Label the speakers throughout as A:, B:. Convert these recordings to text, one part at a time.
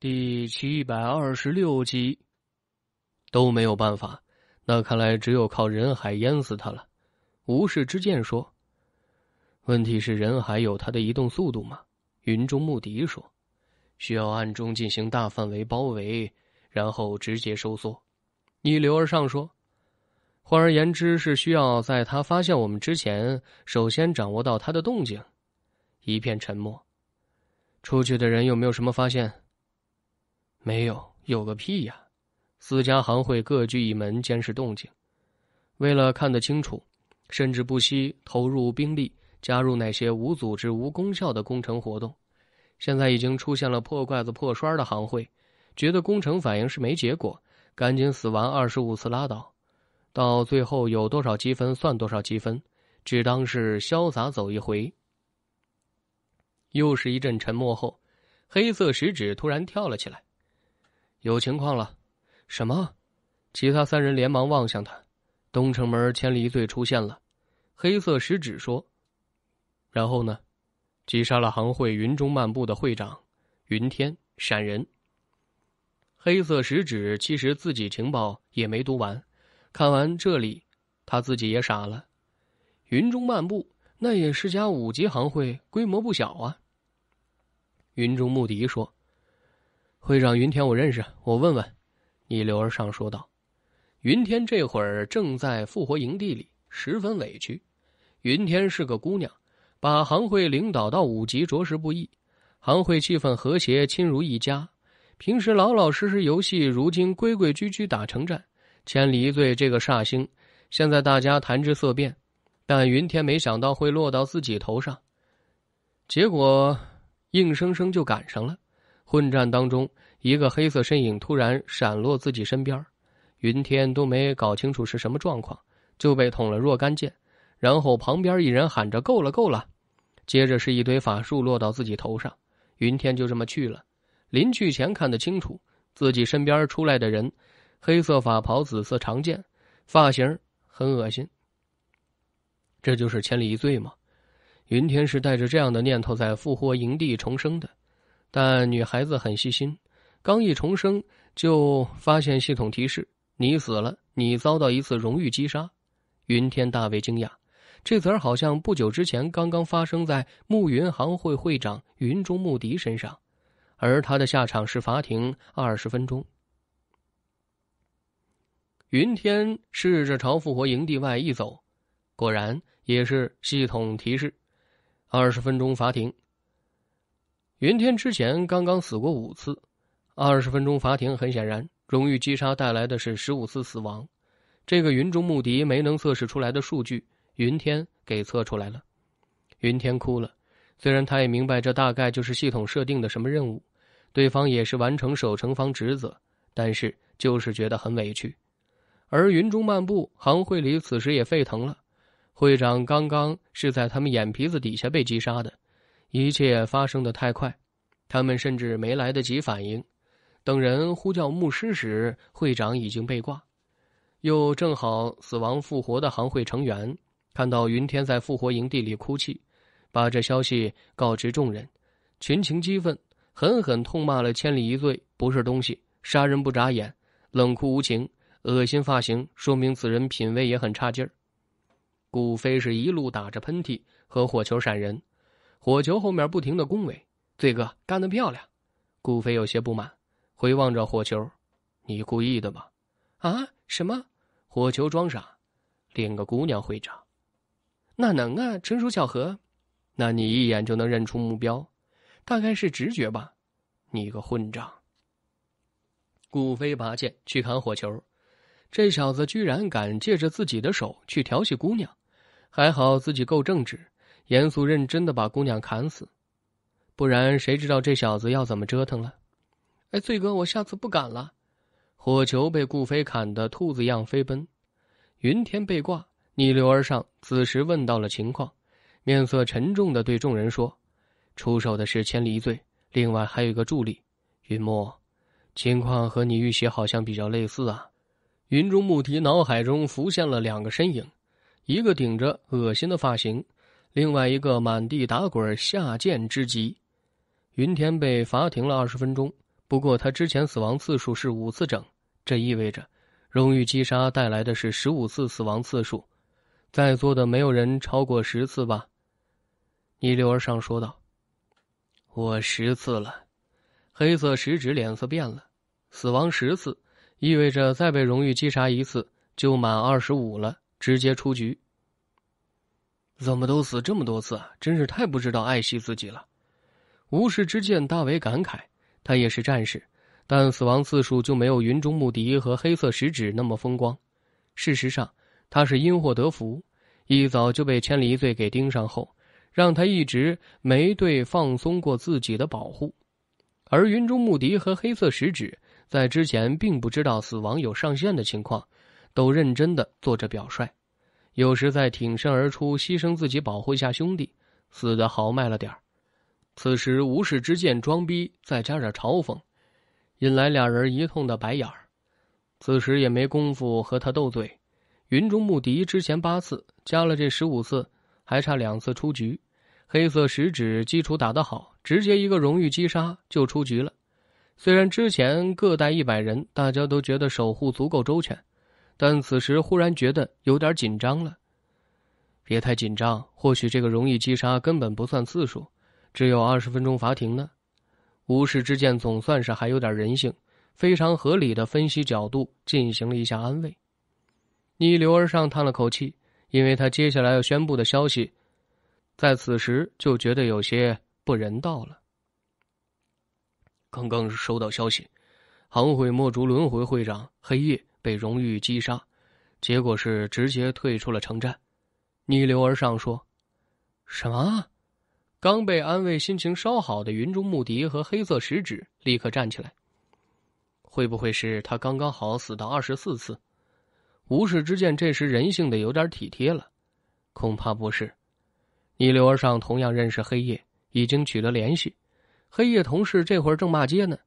A: 第七百二十六集，都没有办法，那看来只有靠人海淹死他了。无视之剑说：“问题是人海有他的移动速度吗？”云中牧笛说：“需要暗中进行大范围包围，然后直接收缩。”逆流而上说：“换而言之，是需要在他发现我们之前，首先掌握到他的动静。”一片沉默。出去的人有没有什么发现？没有，有个屁呀！私家行会各据一门，监视动静。为了看得清楚，甚至不惜投入兵力加入那些无组织、无功效的工程活动。现在已经出现了破罐子破摔的行会，觉得工程反应是没结果，赶紧死完二十五次拉倒。到最后有多少积分算多少积分，只当是潇洒走一回。又是一阵沉默后，黑色食指突然跳了起来。有情况了，什么？其他三人连忙望向他。东城门千里醉出现了，黑色食指说：“然后呢，击杀了行会云中漫步的会长云天闪人。”黑色食指其实自己情报也没读完，看完这里，他自己也傻了。云中漫步那也是家五级行会，规模不小啊。云中穆迪说。会长云天，我认识，我问问。逆流而上说道：“云天这会儿正在复活营地里，十分委屈。云天是个姑娘，把行会领导到五级着实不易。行会气氛和谐，亲如一家。平时老老实实游戏，如今规规矩矩打城战。千里一醉这个煞星，现在大家谈之色变。但云天没想到会落到自己头上，结果硬生生就赶上了。”混战当中，一个黑色身影突然闪落自己身边，云天都没搞清楚是什么状况，就被捅了若干剑，然后旁边一人喊着“够了，够了”，接着是一堆法术落到自己头上，云天就这么去了。临去前看得清楚，自己身边出来的人，黑色法袍、紫色长剑，发型很恶心。这就是千里一醉吗？云天是带着这样的念头在复活营地重生的。但女孩子很细心，刚一重生就发现系统提示：“你死了，你遭到一次荣誉击杀。”云天大为惊讶，这词儿好像不久之前刚刚发生在慕云行会会长云中穆迪身上，而他的下场是罚停二十分钟。云天试着朝复活营地外一走，果然也是系统提示：“二十分钟罚停。”云天之前刚刚死过五次，二十分钟罚停。很显然，荣誉击杀带来的是十五次死亡。这个云中穆迪没能测试出来的数据，云天给测出来了。云天哭了，虽然他也明白这大概就是系统设定的什么任务，对方也是完成守城方职责，但是就是觉得很委屈。而云中漫步行会里此时也沸腾了，会长刚刚是在他们眼皮子底下被击杀的。一切发生的太快，他们甚至没来得及反应。等人呼叫牧师时，会长已经被挂。又正好死亡复活的行会成员看到云天在复活营地里哭泣，把这消息告知众人，群情激愤，狠狠痛骂了千里一醉不是东西，杀人不眨眼，冷酷无情，恶心发型，说明此人品味也很差劲儿。顾飞是一路打着喷嚏和火球闪人。火球后面不停的恭维，醉哥干得漂亮。顾飞有些不满，回望着火球：“你故意的吧？啊？什么？火球装傻，领个姑娘会长？那能啊？纯属巧合。那你一眼就能认出目标，大概是直觉吧？你个混账！”顾飞拔剑去砍火球，这小子居然敢借着自己的手去调戏姑娘，还好自己够正直。严肃认真的把姑娘砍死，不然谁知道这小子要怎么折腾了？哎，醉哥，我下次不敢了。火球被顾飞砍得兔子一样飞奔，云天被挂逆流而上。此时问到了情况，面色沉重的对众人说：“出手的是千里醉，另外还有一个助力。”云墨，情况和你预袭好像比较类似啊。云中牧笛脑海中浮现了两个身影，一个顶着恶心的发型。另外一个满地打滚，下贱之极。云天被罚停了二十分钟。不过他之前死亡次数是五次整，这意味着荣誉击杀带来的是十五次死亡次数。在座的没有人超过十次吧？逆流而上说道。我十次了。黑色食指脸色变了。死亡十次，意味着再被荣誉击杀一次就满二十五了，直接出局。怎么都死这么多次啊！真是太不知道爱惜自己了。无事之剑大为感慨，他也是战士，但死亡次数就没有云中木笛和黑色食指那么风光。事实上，他是因祸得福，一早就被千里醉给盯上后，让他一直没对放松过自己的保护。而云中木笛和黑色食指在之前并不知道死亡有上限的情况，都认真的做着表率。有时在挺身而出、牺牲自己保护一下兄弟，死的豪迈了点儿。此时无事之剑装逼，再加点嘲讽，引来俩人一通的白眼儿。此时也没功夫和他斗嘴。云中牧笛之前八次，加了这十五次，还差两次出局。黑色食指基础打得好，直接一个荣誉击杀就出局了。虽然之前各带一百人，大家都觉得守护足够周全。但此时忽然觉得有点紧张了，别太紧张，或许这个容易击杀根本不算次数，只有二十分钟罚停呢。无视之剑总算是还有点人性，非常合理的分析角度进行了一下安慰。逆流而上叹了口气，因为他接下来要宣布的消息，在此时就觉得有些不人道了。刚刚收到消息，行会墨竹轮回会长黑夜。被荣誉击杀，结果是直接退出了城战。逆流而上说：“什么？”刚被安慰、心情稍好的云中牧笛和黑色食指立刻站起来：“会不会是他刚刚好死到二十四次？”无事之剑这时人性的有点体贴了：“恐怕不是。”逆流而上同样认识黑夜，已经取得联系。黑夜同事这会儿正骂街呢，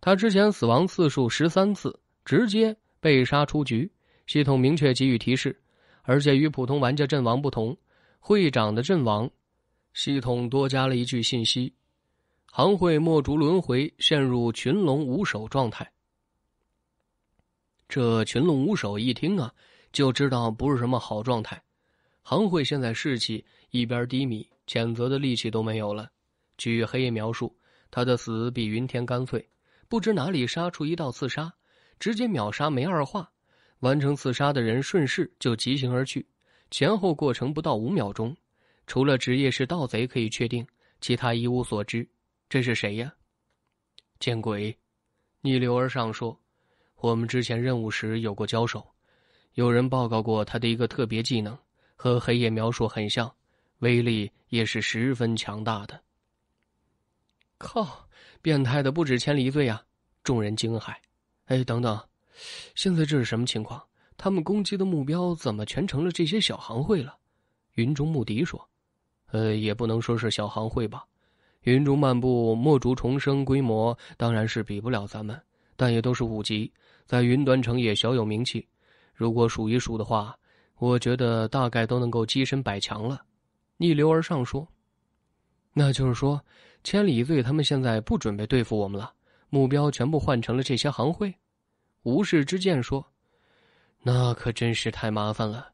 A: 他之前死亡次数十三次，直接。被杀出局，系统明确给予提示，而且与普通玩家阵亡不同，会长的阵亡，系统多加了一句信息：行会墨竹轮回陷入群龙无首状态。这群龙无首一听啊，就知道不是什么好状态。行会现在士气一边低迷，谴责的力气都没有了。据黑夜描述，他的死比云天干脆，不知哪里杀出一道刺杀。直接秒杀没二话，完成刺杀的人顺势就疾行而去，前后过程不到五秒钟。除了职业是盗贼可以确定，其他一无所知。这是谁呀？见鬼！逆流而上说：“我们之前任务时有过交手，有人报告过他的一个特别技能，和黑夜描述很像，威力也是十分强大的。”靠！变态的不止千里醉啊！众人惊骇。哎，等等，现在这是什么情况？他们攻击的目标怎么全成了这些小行会了？云中牧笛说：“呃，也不能说是小行会吧。云中漫步、墨竹重生，规模当然是比不了咱们，但也都是五级，在云端城也小有名气。如果数一数的话，我觉得大概都能够跻身百强了。”逆流而上说：“那就是说，千里醉他们现在不准备对付我们了。”目标全部换成了这些行会，无事之剑说：“那可真是太麻烦了。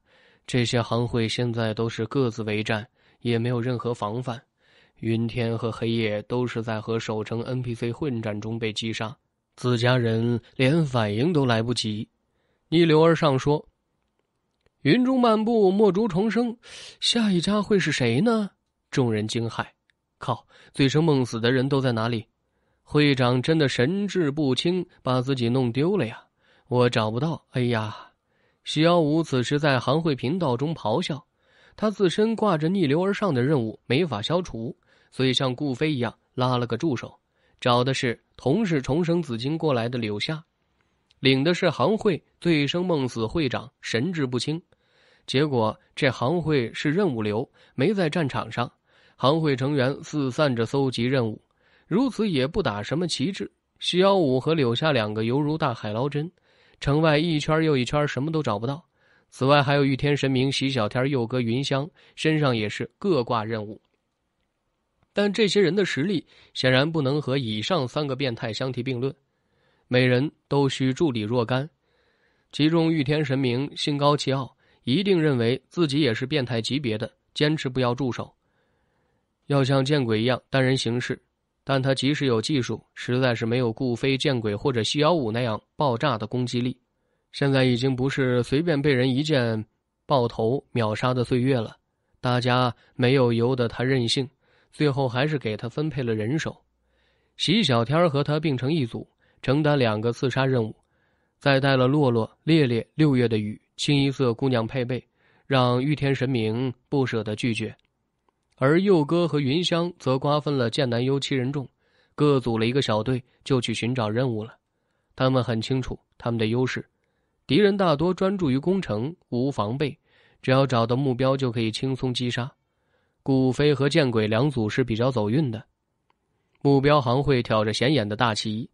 A: 这些行会现在都是各自为战，也没有任何防范。云天和黑夜都是在和守城 NPC 混战中被击杀，自家人连反应都来不及。”逆流而上说：“云中漫步，墨竹重生，下一家会是谁呢？”众人惊骇：“靠，醉生梦死的人都在哪里？”会长真的神志不清，把自己弄丢了呀！我找不到。哎呀，徐耀武此时在行会频道中咆哮，他自身挂着逆流而上的任务，没法消除，所以像顾飞一样拉了个助手，找的是同是重生紫金过来的柳夏，领的是行会醉生梦死会长神志不清，结果这行会是任务流，没在战场上，行会成员四散着搜集任务。如此也不打什么旗帜，徐耀五和柳下两个犹如大海捞针，城外一圈又一圈，什么都找不到。此外还有御天神明徐小天、佑哥云香，身上也是各挂任务。但这些人的实力显然不能和以上三个变态相提并论，每人都需助理若干。其中御天神明心高气傲，一定认为自己也是变态级别的，坚持不要助手，要像见鬼一样单人行事。但他即使有技术，实在是没有顾飞、见鬼或者西幺五那样爆炸的攻击力。现在已经不是随便被人一剑爆头秒杀的岁月了，大家没有由得他任性，最后还是给他分配了人手。席小天和他并成一组，承担两个刺杀任务，再带了洛洛、烈烈、六月的雨，清一色姑娘配备，让御天神明不舍得拒绝。而佑哥和云香则瓜分了剑南幽七人众，各组了一个小队，就去寻找任务了。他们很清楚他们的优势，敌人大多专注于攻城，无防备，只要找到目标就可以轻松击杀。顾飞和剑鬼两组是比较走运的，目标行会挑着显眼的大旗，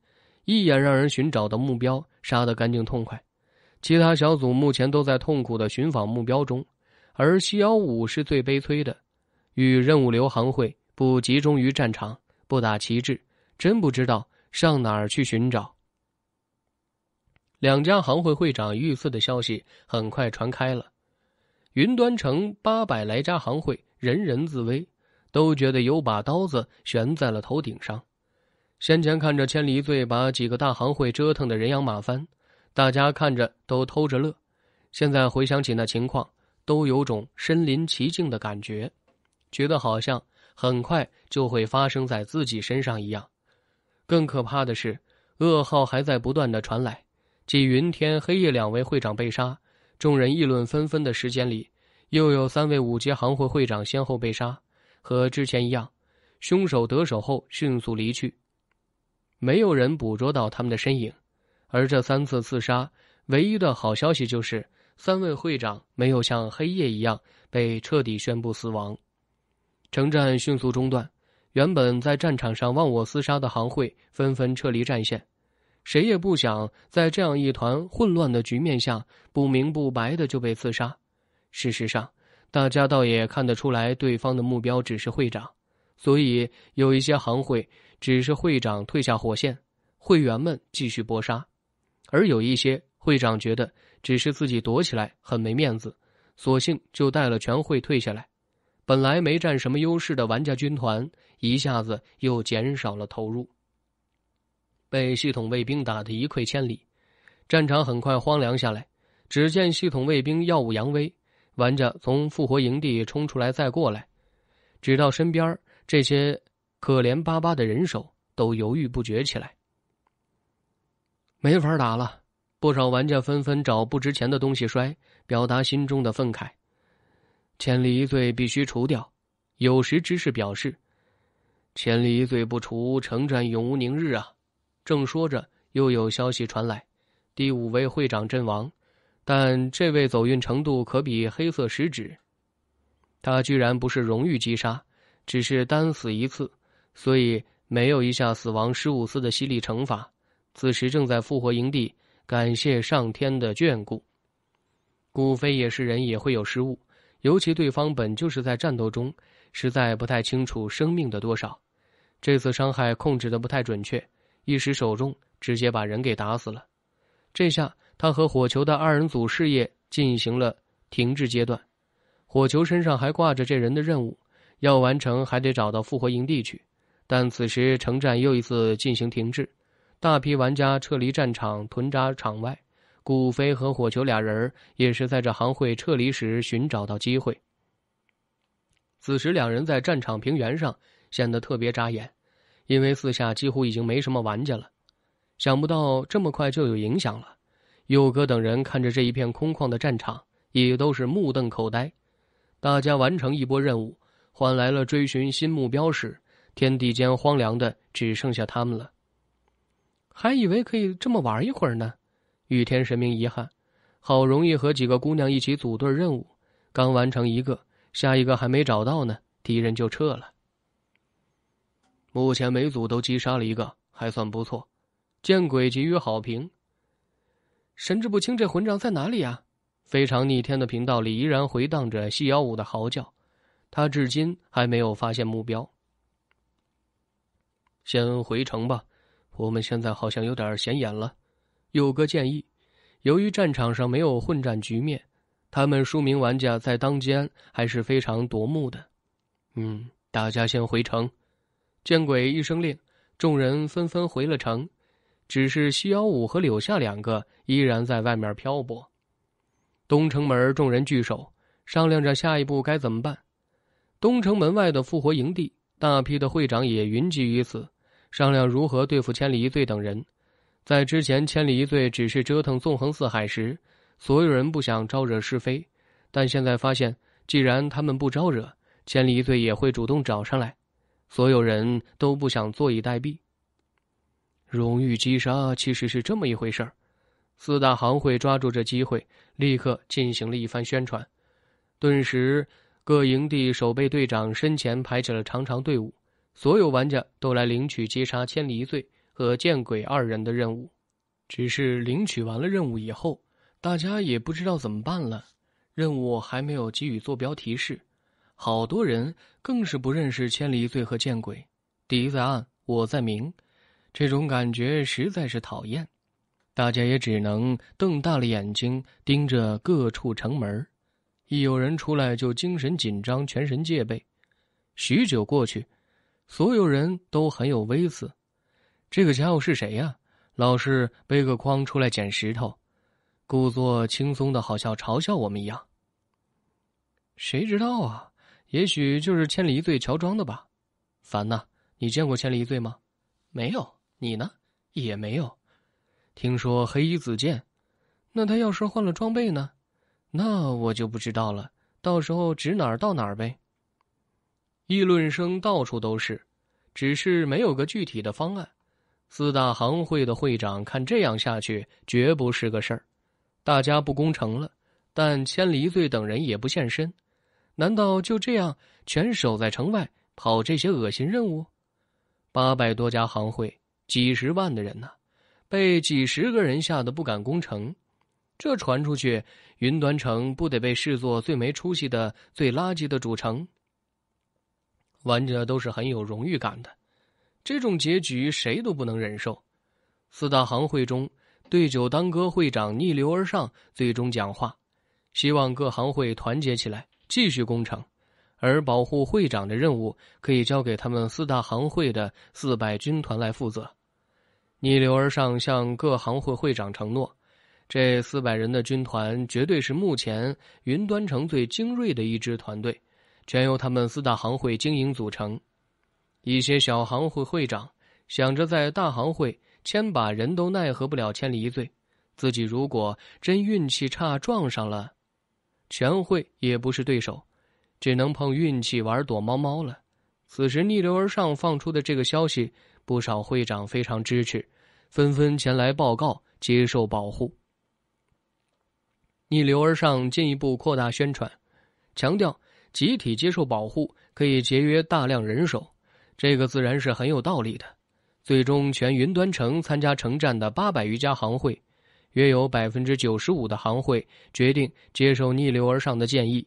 A: 一眼让人寻找到目标，杀得干净痛快。其他小组目前都在痛苦的寻访目标中，而七幺五是最悲催的。与任务流行会不集中于战场，不打旗帜，真不知道上哪儿去寻找。两家行会会长遇刺的消息很快传开了，云端城八百来家行会人人自危，都觉得有把刀子悬在了头顶上。先前看着千里醉把几个大行会折腾的人仰马翻，大家看着都偷着乐，现在回想起那情况，都有种身临其境的感觉。觉得好像很快就会发生在自己身上一样。更可怕的是，噩耗还在不断的传来，即云天、黑夜两位会长被杀。众人议论纷纷的时间里，又有三位五阶行会会长先后被杀。和之前一样，凶手得手后迅速离去，没有人捕捉到他们的身影。而这三次刺杀，唯一的好消息就是，三位会长没有像黑夜一样被彻底宣布死亡。城战迅速中断，原本在战场上忘我厮杀的行会纷纷撤离战线，谁也不想在这样一团混乱的局面下不明不白的就被刺杀。事实上，大家倒也看得出来，对方的目标只是会长，所以有一些行会只是会长退下火线，会员们继续搏杀；而有一些会长觉得只是自己躲起来很没面子，索性就带了全会退下来。本来没占什么优势的玩家军团，一下子又减少了投入，被系统卫兵打得一溃千里，战场很快荒凉下来。只见系统卫兵耀武扬威，玩家从复活营地冲出来再过来，直到身边这些可怜巴巴的人手都犹豫不决起来，没法打了。不少玩家纷纷找不值钱的东西摔，表达心中的愤慨。千里一醉必须除掉，有识之士表示，千里一醉不除，城战永无宁日啊！正说着，又有消息传来，第五位会长阵亡，但这位走运程度可比黑色食指，他居然不是荣誉击杀，只是单死一次，所以没有一下死亡十五次的犀利惩罚。此时正在复活营地，感谢上天的眷顾。顾飞也是人，也会有失误。尤其对方本就是在战斗中，实在不太清楚生命的多少，这次伤害控制的不太准确，一时手中直接把人给打死了。这下他和火球的二人组事业进行了停滞阶段，火球身上还挂着这人的任务，要完成还得找到复活营地去。但此时城战又一次进行停滞，大批玩家撤离战场，屯扎场外。顾飞和火球俩人也是在这行会撤离时寻找到机会。此时，两人在战场平原上显得特别扎眼，因为四下几乎已经没什么玩家了。想不到这么快就有影响了。佑哥等人看着这一片空旷的战场，也都是目瞪口呆。大家完成一波任务，换来了追寻新目标时，天地间荒凉的只剩下他们了。还以为可以这么玩一会儿呢。御天神明遗憾，好容易和几个姑娘一起组队任务，刚完成一个，下一个还没找到呢，敌人就撤了。目前每组都击杀了一个，还算不错，见鬼，给予好评。神志不清这混账在哪里啊？非常逆天的频道里依然回荡着细腰舞的嚎叫，他至今还没有发现目标。先回城吧，我们现在好像有点显眼了。佑哥建议，由于战场上没有混战局面，他们数名玩家在当间还是非常夺目的。嗯，大家先回城。见鬼一声令，众人纷纷回了城。只是西幺五和柳夏两个依然在外面漂泊。东城门众人聚首，商量着下一步该怎么办。东城门外的复活营地，大批的会长也云集于此，商量如何对付千里一醉等人。在之前，千里一醉只是折腾纵横四海时，所有人不想招惹是非；但现在发现，既然他们不招惹，千里一醉也会主动找上来，所有人都不想坐以待毙。荣誉击杀其实是这么一回事儿，四大行会抓住这机会，立刻进行了一番宣传，顿时各营地守备队长身前排起了长长队伍，所有玩家都来领取击杀千里一醉。和见鬼二人的任务，只是领取完了任务以后，大家也不知道怎么办了。任务还没有给予坐标提示，好多人更是不认识千里醉和见鬼。敌在暗，我在明，这种感觉实在是讨厌。大家也只能瞪大了眼睛盯着各处城门，一有人出来就精神紧张，全神戒备。许久过去，所有人都很有威斯。这个家伙是谁呀？老是背个筐出来捡石头，故作轻松的，好像嘲笑我们一样。谁知道啊？也许就是千里一醉乔装的吧。烦呐，你见过千里一醉吗？没有。你呢？也没有。听说黑衣子贱，那他要是换了装备呢？那我就不知道了。到时候指哪儿到哪儿呗。议论声到处都是，只是没有个具体的方案。四大行会的会长看这样下去绝不是个事儿，大家不攻城了，但千里醉等人也不现身，难道就这样全守在城外跑这些恶心任务？八百多家行会，几十万的人呢？被几十个人吓得不敢攻城，这传出去，云端城不得被视作最没出息的、最垃圾的主城？玩家都是很有荣誉感的。这种结局谁都不能忍受。四大行会中，对酒当歌会长逆流而上，最终讲话，希望各行会团结起来继续攻城，而保护会长的任务可以交给他们四大行会的四百军团来负责。逆流而上向各行会会长承诺，这四百人的军团绝对是目前云端城最精锐的一支团队，全由他们四大行会精英组成。一些小行会会长想着，在大行会千把人都奈何不了千里一醉，自己如果真运气差撞上了，全会也不是对手，只能碰运气玩躲猫猫了。此时逆流而上放出的这个消息，不少会长非常支持，纷纷前来报告接受保护。逆流而上进一步扩大宣传，强调集体接受保护可以节约大量人手。这个自然是很有道理的。最终，全云端城参加城战的八百余家行会，约有百分之九十五的行会决定接受逆流而上的建议。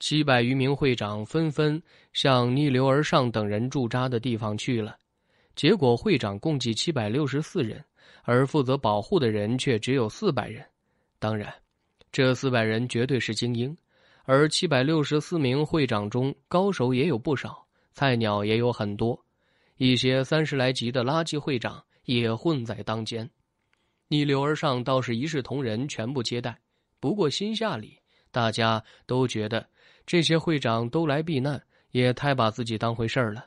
A: 七百余名会长纷纷向逆流而上等人驻扎的地方去了。结果，会长共计七百六十四人，而负责保护的人却只有四百人。当然，这四百人绝对是精英，而七百六十四名会长中高手也有不少。菜鸟也有很多，一些三十来级的垃圾会长也混在当间，逆流而上倒是一视同仁，全部接待。不过心下里，大家都觉得这些会长都来避难，也太把自己当回事儿了。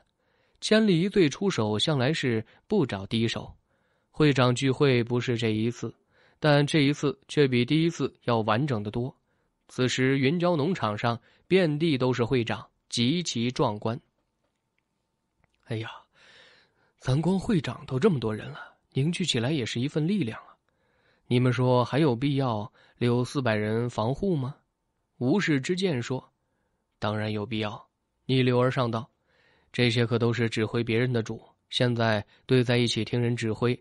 A: 千里一队出手，向来是不找敌手。会长聚会不是这一次，但这一次却比第一次要完整的多。此时云郊农场上遍地都是会长，极其壮观。哎呀，咱光会长都这么多人了，凝聚起来也是一份力量啊！你们说还有必要留四百人防护吗？无事之剑说：“当然有必要。”逆流而上道：“这些可都是指挥别人的主，现在堆在一起听人指挥，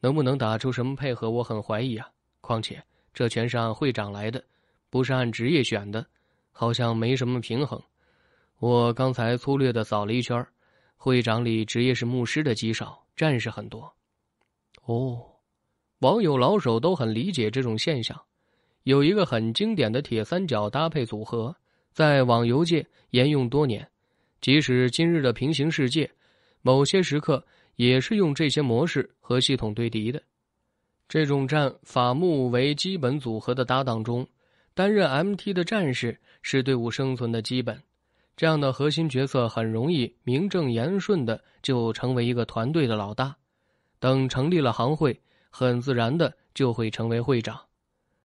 A: 能不能打出什么配合？我很怀疑啊！况且这全是按会长来的，不是按职业选的，好像没什么平衡。我刚才粗略的扫了一圈。”会长里职业是牧师的极少，战士很多。哦，网友老手都很理解这种现象。有一个很经典的铁三角搭配组合，在网游界沿用多年，即使今日的平行世界，某些时刻也是用这些模式和系统对敌的。这种战法牧为基本组合的搭档中，担任 MT 的战士是队伍生存的基本。这样的核心角色很容易名正言顺的就成为一个团队的老大，等成立了行会，很自然的就会成为会长。